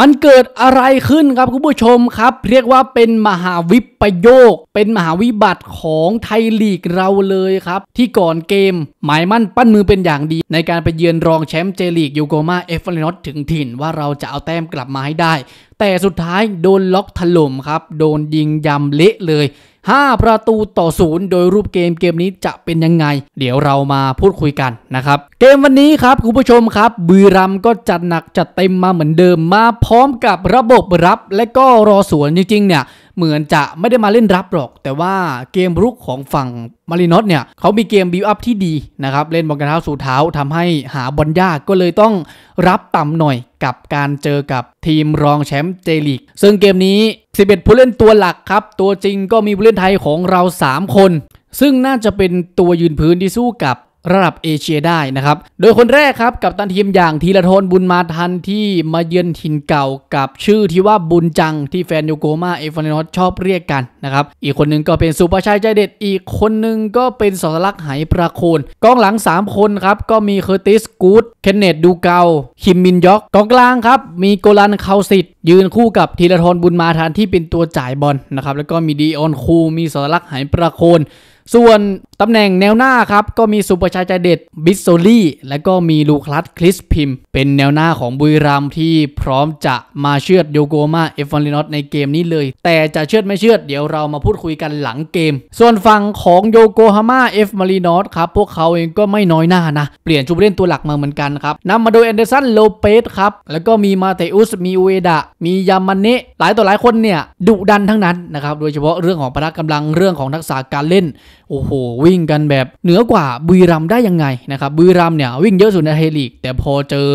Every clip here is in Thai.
มันเกิดอะไรขึ้นครับคุณผู้ชมครับ เรียกว่าเป็นมหาวิปโยค เป็นมหาวิบัติของไทยลีกเราเลยครับ ที่ก่อนเกม หมายมั่นปั้นมือเป็นอย่างดี ในการไปเยือนรองแชมป์เจลีก ยูโกมา เอฟเฟอร์นอตถึงถิ่น ว่าเราจะเอาแต้มกลับมาให้ได้ แต่สุดท้ายโดนล็อกถล่มครับ โดนยิงยำเละเลย5 ประตูต่อศูนย์โดยรูปเกมเกมนี้จะเป็นยังไง เดี๋ยวเรามาพูดคุยกันนะครับ เกมวันนี้ครับคุณผู้ชมครับบุรีรัมก็จัดหนักจัดเต็มมาเหมือนเดิมมา พร้อมกับระบบรับและก็รอสวนจริงๆเนี่ยเหมือนจะไม่ได้มาเล่นรับหรอก แต่ว่าเกมรุกของฝั่งมารินอตเนี่ยเขามีเกมบิวอัพที่ดีนะครับ เล่นบอลกระเท้าสู่เท้าทำให้หาบอลยากก็เลยต้องรับต่ำหน่อยกับการเจอกับทีมรองแชมป์เจลิกซึ่งเกมนี้11ผู้เล่นตัวหลักครับ ตัวจริงก็มีผู้เล่นไทยของเรา 3 คน ซึ่งน่าจะเป็นตัวยืนพื้นที่สู้กับระดับเอเชียได้นะครับ โดยคนแรกครับ กับตันทีม อย่างทีละทนบุญมาทัน ที่มาเยือนถิ่นเก่ากับชื่อที่ว่าบุญจังที่แฟนโยโกมา เอฟานนอตชอบเรียกกันนะครับ อีกคนหนึ่งก็เป็นสุภาชัยใจเด็ด อีกคนหนึ่งก็เป็นสรลักษ์ไหประโคนกองหลัง 3 คนครับ ก็มีเคอร์ติสกูดเคนเนตดูเกา คิมมินยอก กองกลางครับมีโกลันเคาสิตยืนคู่กับทีละทนบุญมาทันที่เป็นตัวจ่ายบอลนะครับแล้วก็มีดีออนคู มีสรลักษ์ไหประโคน ส่วนตำแหน่งแนวหน้าครับ ก็มีสุประชัยใจเด็ดบิสโซลี่และก็มีลูคลัสคริสพิมเป็นแนวหน้าของบุยรัมที่พร้อมจะมาเชือดโยโกมาเอฟอนลินอตในเกมนี้เลย แต่จะเชือดไม่เชือด เดี๋ยวเรามาพูดคุยกันหลังเกม ส่วนฝั่งของโยโกฮาม่าเอฟมารีนอตครับ พวกเขาเองก็ไม่น้อยหน้านะ เปลี่ยนชุดเล่นตัวหลักมาเหมือนกันครับนำมาโดยแอนเดอร์สันโลเปสครับแล้วก็มีมาเตอุสมีอเวดะมียามันเนะหลายต่อหลายคนเนี่ยดุดันทั้งนั้นนะครับโดยเฉพาะเรื่องของพละกำลังเรื่องของทักษะการเล่นโอ้โหวิ่งกันแบบเหนือกว่าบุรีรัมได้ยังไงนะครับบุรีรัมเนี่ยวิ่งเยอะสุดในไทยลีกแต่พอเจอ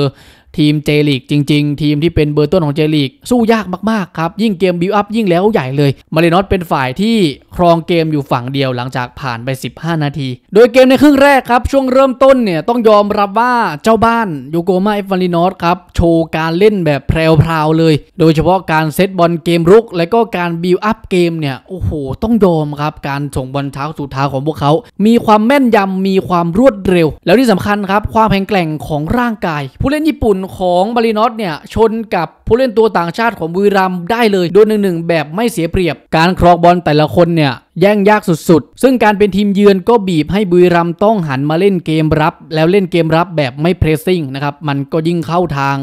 ทีมเจลีกจริง ๆ ทีมที่เป็นเบอร์ต้นของเจลีก สู้ยากมากๆครับ ยิ่งเกมบิวอัพยิ่งแล้วใหญ่เลย มาเลนอตเป็นฝ่ายที่ครองเกมอยู่ฝั่งเดียวหลังจากผ่านไป 15 นาที โดยเกมในครึ่งแรกครับ ช่วงเริ่มต้นเนี่ย ต้องยอมรับว่าเจ้าบ้านโยโกมาเอฟวาลนอตครับโชว์การเล่นแบบแพรวๆเลย โดยเฉพาะการเซตบอลเกมรุกและก็การบิวอัพเกมเนี่ยโอ้โหต้องยอมครับการส่งบอลเท้าสู่เท้าของพวกเขา มีความแม่นยำมีความรวดเร็ว แล้วที่สำคัญครับความแข็งแกร่งของร่างกาย ผู้เล่นญี่ปุ่นของมารินอตเนี่ยชนกับผู้เล่นตัวต่างชาติของบุรรัมได้เลยโดนหนึ่งแบบไม่เสียเปรียบ การครองบอลแต่ละคนเนี่ยแย่งยากสุดๆ ซึ่งการเป็นทีมเยือนก็บีบให้บุรรัมต้องหันมาเล่นเกมรับ แล้วเล่นเกมรับแบบไม่เพรสซิ่งนะครับมันก็ยิ่งเข้าทาง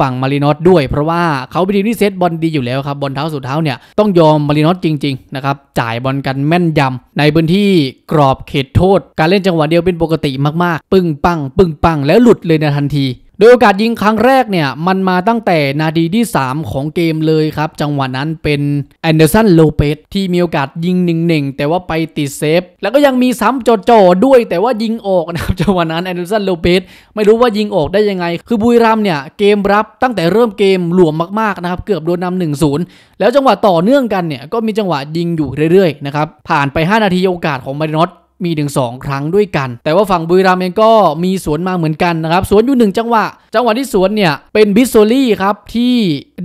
ฝั่งมารินอตด้วยเพราะว่าเขาเป็นทีมที่เซตบอลดีอยู่แล้วครับ บอลเท้าสุดเท้าเนี่ยต้องยอมมารินอตจริงๆนะครับจ่ายบอลกันแม่นยำ ในพื้นที่กรอบเขตโทษ การเล่นจังหวะเดียวเป็นปกติมากๆปึ้งปัง ปึ้งปังแล้วหลุดเลยในทันทีโดยโอกาสยิงครั้งแรกเนี่ย มันมาตั้งแต่นาทีที่ 3 ของเกมเลยครับ จังหวะนั้นเป็นแอนเดอร์สันโลเปสที่มีโอกาสยิงหนึ่งหนึ่งแต่ว่าไปติดเซฟแล้วก็ยังมีซ้ำโจอๆด้วยแต่ว่ายิงออกนะครับ จังหวะนั้นแอนเดอร์สันโลเปสไม่รู้ว่ายิงออกได้ยังไง คือบุยรัมเนี่ยเกมรับตั้งแต่เริ่มเกมหลวมมากๆนะครับเกือบโดนนำหนึ่งศูนย์แล้วจังหวะต่อเนื่องกันเนี่ยก็มีจังหวะยิงอยู่เรื่อยๆนะครับผ่านไป 5 นาทีโอกาสของมารินอตมีถึง2ครั้งด้วยกัน แต่ว่าฝั่งบุรีรัมย์เองก็มีสวนมา เหมือนกันนะครับสวนอยู่ 1 จังหวะจังหวะที่สวนเนี่ยเป็นบิสโซลี่ครับ ที่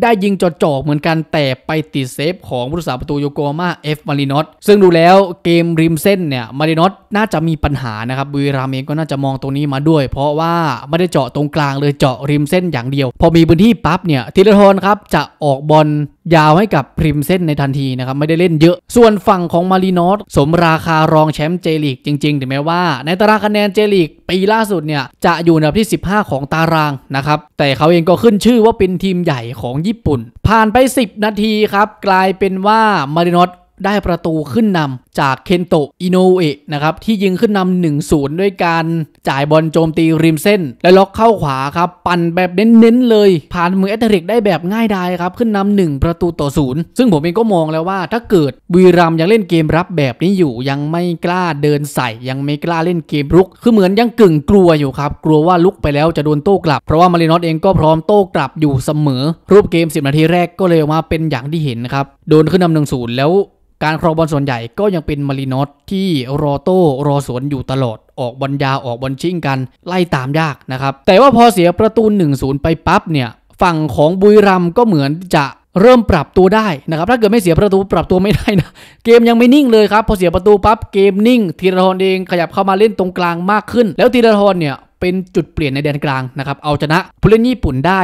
ได้ยิงจอดจอกเหมือนกันแต่ไปติดเซฟ ของผู้รักษาประตูโยโกมาเอฟมารินอตซึ่งดูแล้วเกมริมเส้นเนี่ยมารินอตน่าจะมีปัญหานะครับบุรีรัมย์เองก็น่าจะมองตรงนี้มาด้วย เพราะว่าไม่ได้เจาะตรงกลางเลยเจาะริมเส้นอย่างเดียว พอมีพื้นที่ปั๊บเนี่ยทีละทนครับจะออกบอลยาวให้กับพริมเส้นในทันทีนะครับไม่ได้เล่นเยอะส่วนฝั่งของมารีนอสสมราคารองแชมป์เจลีกจริงๆถึงแม้ว่า ในตารางคะแนนเจลีกปีล่าสุดเนี่ยจะอยู่ในที่ 15 ของตารางนะครับแต่เขาเองก็ขึ้นชื่อว่าเป็นทีมใหญ่ของญี่ปุ่น ผ่านไป 10 นาทีครับ กลายเป็นว่ามารีนอสได้ประตูขึ้นนำจากเคนโตะอิโนเอะนะครับ ที่ยิงขึ้นนำ1-0ด้วยการจ่ายบอลโจมตีริมเส้น และล็อกเข้าขวาครับ ปั่นแบบเน้น ๆ เลย ผ่านมือแอตเลติกได้แบบง่ายดายครับ ขึ้นนำหนึ่งประตูต่อศูนย์ซึ่งผมเองก็มองแล้วว่าถ้าเกิดบุีรัมยังเล่นเกมรับแบบนี้อยู่ยังไม่กล้าเดินใส่ ยังไม่กล้าเล่นเกมรุก คือเหมือนยังกึ่งกลัวอยู่ ครับกลัวว่าลุกไปแล้วจะโดนโต้กลับเพราะว่ามารินอตเองก็พร้อมโต้กลับอยู่เสมอรูปเกม10นาทีแรกก็เลยออกมาเป็นอย่างที่เห็นนะครับโดนขึ้นนำหนึ่งศูนย์แล้วการครองบอลส่วนใหญ่ก็ยังเป็นมารินอสที่รอโต้รอสวนอยู่ตลอดออกบอลยาวออกบอลชิงกันไล่ตามยาก นะครับแต่ว่าพอเสียประตู 1-0ไปปั๊บเนี่ยฝั่งของบุยรัมก็เหมือนจะเริ่มปรับตัวได้นะครับถ้าเกิดไม่เสียประตูปรับตัวไม่ได้นะเกมยังไม่นิ่งเลยครับ พอเสียประตูปั๊บเกมนิ่งธีรทรเองขยับเข้ามาเล่นตรงกลางมากขึ้น แล้วธีรทรเนี่ยเป็นจุดเปลี่ยนในแดนกลางนะครับ เอาชนะผู้เล่นญี่ปุ่นได้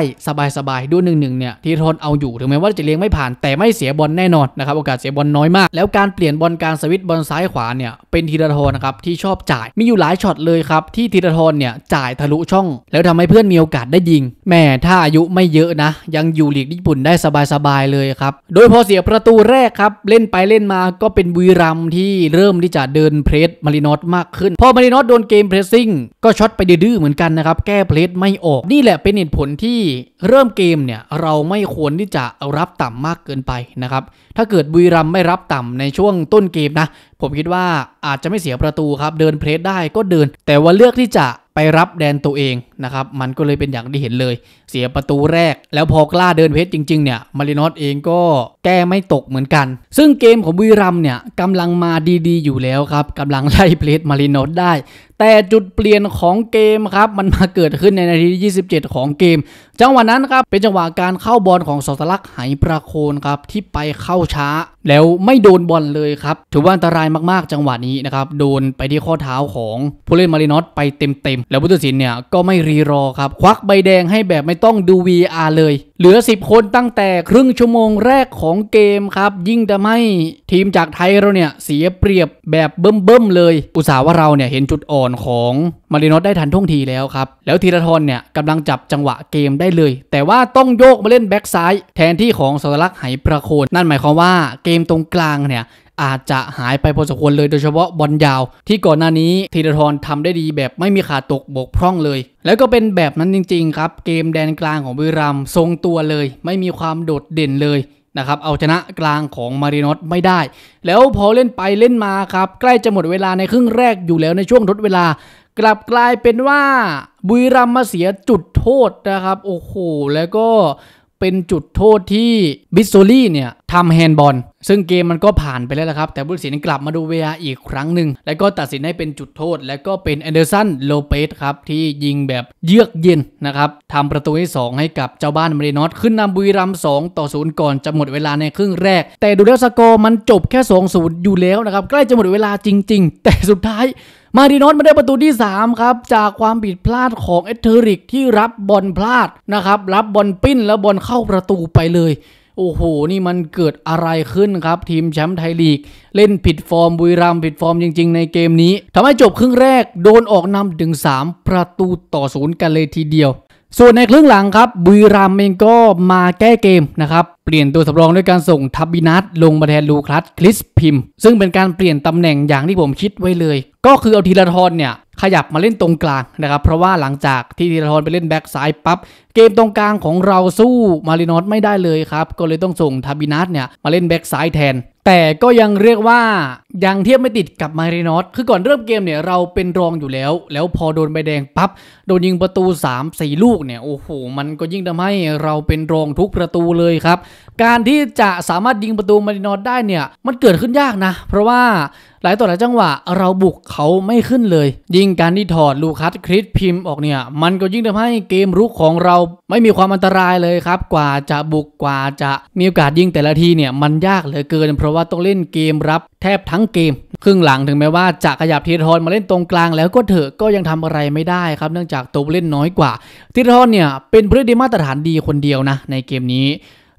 สบายๆด้วยหนึ่งหนึ่งเนี่ยทีทอนเอาอยู่ถึงแม้ว่าจะเลี้ยงไม่ผ่าน แต่ไม่เสียบอลแน่นอนนะครับโอกาสเสียบอลน้อยมากแล้วการเปลี่ยนบอลการสวิตบอลซ้ายขวาเนี่ยเป็นทีทอนนะครับที่ชอบจ่ายมีอยู่หลายช็อตเลยครับที่ทีทอนเนี่ยจ่ายทะลุช่อง แล้วทำให้เพื่อนมีโอกาสได้ยิงแม่ถ้าอายุไม่เยอะนะยังอยู่ลีกญี่ปุ่นได้สบายๆเลยครับโดยพอเสียประตูแรกครับ เล่นไปเล่นมาก็เป็นวีรัมที่เริ่มที่จะเดินเพรสมารินอตมากขึ้นพอมารินอตโดนเกมเพรสซิ่งก็ช็อตไปเดื้อเหมือนกันนะครับแก้เพลสไม่ออก นี่แหละเป็นเหตุผลที่เริ่มเกมเนี่ยเราไม่ควรที่จะรับต่ำมากเกินไปนะครับถ้าเกิดบุรีรัมไม่รับต่ำในช่วงต้นเกมนะผมคิดว่าอาจจะไม่เสียประตูครับเดินเพลสได้ก็เดิน แต่ว่าเลือกที่จะไปรับแดนตัวเองนะครับมันก็เลยเป็นอย่างที่เห็นเลย เสียประตูแรกแล้วพอกล้าเดินเพชรจริง ๆเนี่ยมารินอตเองก็แก้ไม่ตกเหมือนกัน ซึ่งเกมของบุรีรัมเนี่ยกำลังมาดีๆอยู่แล้วครับกำลังไล่เพลสมารินอตได้แต่จุดเปลี่ยนของเกมครับ มันมาเกิดขึ้นในนาทีที่27 ของเกม จังหวะนั้นครับเป็นจังหวะการเข้าบอลของสอสลักไหประโคนครับที่ไปเข้าช้า แล้วไม่โดนบอลเลยครับถือว่าอันตรายมากๆจังหวะนี้นะครับโดนไปที่ข้อเท้าของผู้เล่นมารินอสไปเต็มๆ แล้วผู้ตัดสินเนี่ยก็ไม่รีรอครับควักใบแดงให้แบบไม่ต้องดู VR เลยเหลือ 10 คนตั้งแต่ครึ่งชั่วโมงแรกของเกมครับ ยิ่งทำให้ทีมจากไทยเราเนี่ยเสียเปรียบแบบเบิ่มๆเลย อุตสาห์ว่าเราเนี่ยเห็นจุดอ่อนของมารินอสได้ทันท่วงทีแล้วครับ แล้วธีรทรเนี่ยกำลังจับจังหวะเกมได้เลย แต่ว่าต้องโยกมาเล่นแบ็กซ้าย แทนที่ของสลักไหประโคนนั่นหมายความว่าเกมตรงกลางเนี่ยอาจจะหายไปพอสมควรเลยโดยเฉพาะบอลยาว ที่ก่อนหน้านี้ธีรทรทำได้ดีแบบไม่มีขาตกบกพร่องเลย แล้วก็เป็นแบบนั้นจริง ๆ ครับ เกมแดนกลางของบุรีรัมทรงตัวเลย ไม่มีความโดดเด่นเลยนะครับเอาชนะกลางของมารินอตไม่ได้ แล้วพอเล่นไปเล่นมาครับใกล้จะหมดเวลาในครึ่งแรกอยู่แล้วในช่วงทดเวลา กลับกลายเป็นว่าบุรีรัมมาเสียจุดโทษนะครับโอ้โหแล้วก็เป็นจุดโทษที่บิสโซลี่เนี่ยทำแฮนด์บอลซึ่งเกมมันก็ผ่านไปแล้วละครับ แต่ผู้ตัดสินกลับมาดูเวียอีกครั้งหนึ่ง แล้วก็ตัดสินให้เป็นจุดโทษ แล้วก็เป็นแอนเดอร์สันโลเปสครับ ที่ยิงแบบเยือกเย็นนะครับทำประตูที่2ให้กับเจ้าบ้านมารีนอตขึ้นนำบุรีรัมสอ2ต่อ 0 ก่อนจะหมดเวลาในครึ่งแรก แต่ดูแล้วสกอร์มันจบแค่2 0อยู่แล้วนะครับ ใกล้จะหมดเวลาจริง ๆ แต่สุดท้ายมาดินอไมาได้ประตูที่3ครับจากความผิดพลาดของเอเทอริกที่รับบอลพลาดนะครับรับบอลปิ้นแล้วบอลเข้าประตูไปเลยโอ้โห นี่มันเกิดอะไรขึ้นครับทีมแชมป์ไทยลีกเล่นผิดฟอร์มบุยรัมผิดฟอร์มจริงๆในเกมนี้ทำให้จบครึ่งแรกโดนออกนำถึง 3 ประตูต่อศูนย์กันเลยทีเดียว ส่วนในครึ่งหลังครับบุยรัมเองก็มาแก้เกมนะครับ เปลี่ยนตัวสำรองด้วยการส่งทับบินัทลงมาแทนลูคลัสคริสพิมซึ่งเป็นการเปลี่ยนตำแหน่งอย่างที่ผมคิดไว้เลย ก็คือเอาทีละทอนเนี่ยขยับมาเล่นตรงกลางนะครับเพราะว่าหลังจากที่ธีรทรไปเล่นแบ็กซ้ายปับ๊บเกมตรงกลางของเราสู้มารินอสไม่ได้เลยครับก็เลยต้องส่งทาบินัสเนี่ยมาเล่นแบ็กซ้ายแทน แต่ก็ยังเรียกว่ายังเทียบไม่ติดกับมารินอสคือก่อนเริ่มเกมเนี่ยเราเป็นรองอยู่แล้ว แล้วพอโดนใบแดงปับ๊บโดนยิงประตู3 4ลูกเนี่ยโอ้โหมันก็ยิ่งทำให้เราเป็นรองทุกประตูเลยครับ การที่จะสามารถยิงประตูมารินอสได้เนี่ยมันเกิดขึ้นยากนะ เพราะว่าหลายต่อหลายจังหวะเราบุกเขาไม่ขึ้นเลย ยิ่งการที่ถอดลูคัสคริสพิมพ์ออกเนี่ยมันก็ยิ่งทำให้เกมรุกของเราไม่มีความอันตรายเลยครับกว่าจะบุกกว่าจะมีโอกาสยิงแต่ละทีเนี่ยมันยากเหลือเกิน เพราะว่าต้องเล่นเกมรับแทบทั้งเกม ครึ่งหลังถึงแม้ว่าจะขยับทีทอนมาเล่นตรงกลางแล้วก็เถอะก็ยังทำอะไรไม่ได้ครับเนื่องจากตัวเล่นน้อยกว่า ทีทอนเนี่ยเป็นพื้นดีมาตรฐานดีคนเดียวนะในเกมนี้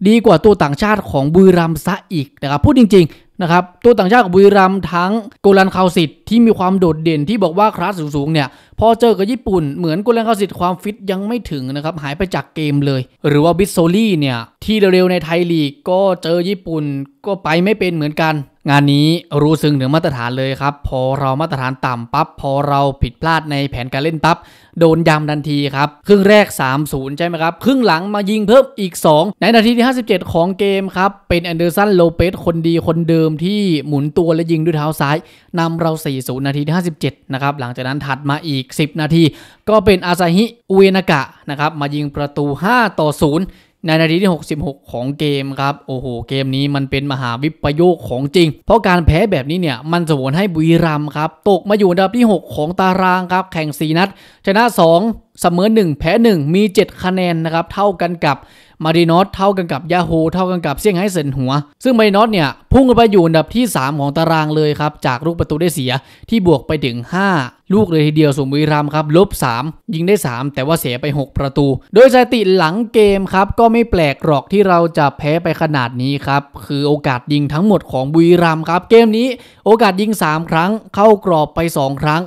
ดีกว่าตัวต่างชาติของบุรีรัมซะอีกนะครับพูดจริงนะครับตัวต่างชาติของบุรีรัมย์ทั้งโกลันคาวสิตที่มีความโดดเด่นที่บอกว่าคลาสสูงๆเนี่ยพอเจอกับญี่ปุ่นเหมือนกุลังคาสิทธิ์ความฟิตยังไม่ถึงนะครับหายไปจากเกมเลย หรือว่าบิสโซลี่เนี่ยที่เร็วๆในไทยลีกก็เจอญี่ปุ่นก็ไปไม่เป็นเหมือนกัน งานนี้รู้ซึ้งถึงมาตรฐานเลยครับพอเรามาตรฐานต่ำปับ๊บพอเราผิดพลาดในแผนการเล่นปับ๊บโดนยำทันทีครับครึ่งแรก3-0ใช่ไหมครับครึ่งหลังมายิงเพิ่มอีก 2ในนาทีที่57ของเกมครับเป็นแอนเดอร์สันโลเปสคนดีคนเดิมที่หมุนตัวและยิงด้วยเท้าซ้ายนำเรา0 นาทีที่ 57 นะครับ หลังจากนั้นถัดมาอีก 10 นาที ก็เป็นอาซาฮิ อุเอนากะ นะครับ มายิงประตู 5 ต่อ 0 ในนาทีที่ 66 ของเกมครับ โอ้โห เกมนี้มันเป็นมหาวิปโยคของจริง เพราะการแพ้แบบนี้เนี่ย มันส่งผลให้บุรีรัมครับ ตกมาอยู่อันดับที่ 6 ของตารางครับ แข่ง 4 นัด ชนะ 2 เสมอ1แพ้ 1 มี 7 คะแนนนะครับ เท่ากันกับมารีนอสเท่ากันกับยาโฮเท่ากันกับเซี่ยงไฮ้เซินหัว ซึ่งมารีนอสเนี่ย พุ่งไปอยู่อันดับที่ 3 ของตารางเลยครับ จากลูกประตูได้เสีย ที่บวกไปถึง 5 ลูกเลยทีเดียวส่วนบุรีรัมครับ ลบ 3 ยิงได้ 3 แต่ว่าเสียไป 6 ประตู โดยสถิติหลังเกมครับ ก็ไม่แปลกหรอกที่เราจะแพ้ไปขนาดนี้ครับ คือโอกาสยิงทั้งหมดของบุรีรัมครับ เกมนี้ โอกาสยิง3 ครั้งเข้ากรอบไป 2 ครั้ง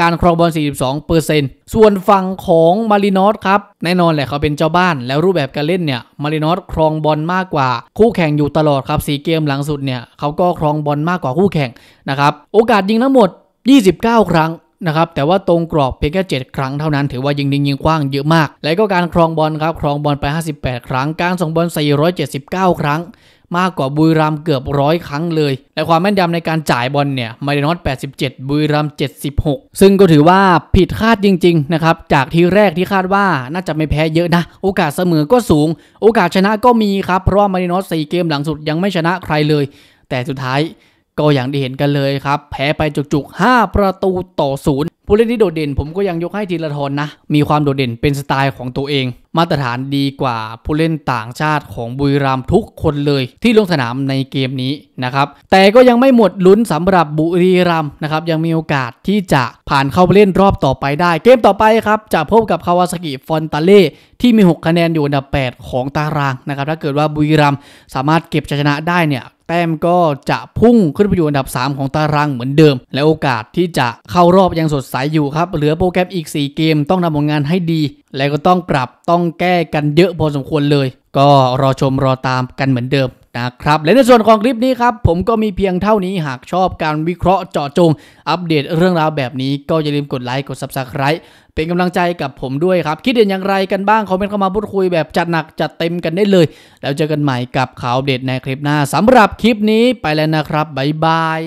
การครองบอล 42%ส่วนฝั่งของมารินอสครับ แน่นอนแหละเขาเป็นเจ้าบ้าน แล้วรูปแบบการเล่นเนี่ย มารินอสครองบอลมากกว่าคู่แข่งอยู่ตลอดครับสีเกมหลังสุดเนี่ย เขาก็ครองบอลมากกว่าคู่แข่งนะครับ โอกาสยิงทั้งหมด 29 ครั้งนะครับ แต่ว่าตรงกรอบเพียงแค่7 ครั้งเท่านั้น ถือว่ายิงดิงยิงกว้างเยอะมาก และก็การครองบอลครับ ครองบอลไป 58 ครั้ง การส่งบอล479 ครั้งมากกว่าบุยรัมเกือบร้อยครั้งเลย และความแม่นยำในการจ่ายบอลเนี่ยมาเดนอต87 บุยรัม76 ซึ่งก็ถือว่าผิดคาดจริงๆนะครับ จากที่แรกที่คาดว่าน่าจะไม่แพ้เยอะนะ โอกาสเสมอ ก็สูง โอกาสชนะก็มีครับ เพราะมาเดนอต4เกมหลังสุดยังไม่ชนะใครเลย แต่สุดท้ายก็อย่างที่เห็นกันเลยครับ แพ้ไปจุกๆ5ประตูต่อศูนย์ผู้เล่นที่โดดเด่นผมก็ยังยกให้ธีรทรนะมีความโดดเด่นเป็นสไตล์ของตัวเอง มาตรฐานดีกว่าผู้เล่นต่างชาติของบุรีรัมย์ทุกคนเลยที่ลงสนามในเกมนี้นะครับ แต่ก็ยังไม่หมดลุ้นสำหรับบุรีรัมย์นะครับยังมีโอกาสที่จะผ่านเข้าไปเล่นรอบต่อไปได้ เกมต่อไปครับ จะพบกับคาวาสกิฟอนตาเล่ ที่มี 6 คะแนนอยู่อันดับ 8 ของตารางนะครับถ้าเกิดว่าบุรีรัมย์สามารถเก็บชัยชนะได้เนี่ย แต้มก็จะพุ่งขึ้นไปอยู่อันดับ3ของตารางเหมือนเดิม และโอกาสที่จะเข้ารอบยังสดใสายอยู่ครับเหลือโปรแกรมอีก 4 เกมต้องทำผลงานให้ดี และก็ต้องปรับต้องแก้กันเยอะพอสมควรเลย ก็รอชมรอตามกันเหมือนเดิมนะครับ และในส่วนของคลิปนี้ครับผมก็มีเพียงเท่านี้หากชอบการวิเคราะห์ เจาะจงอัปเดตเรื่องราวแบบนี้ก็อย่าลืมกดไลค์ กด Subscribe เป็นกำลังใจกับผมด้วยครับ คิดเห็นอย่างไรกันบ้าง คอมเมนต์เข้ามาพูดคุย แบบจัดหนักจัดเต็มกันได้เลย แล้วเจอกันใหม่กับข่าวเด็ดในคลิปหน้าสำหรับคลิปนี้ไปแล้วนะครับบ๊ายบาย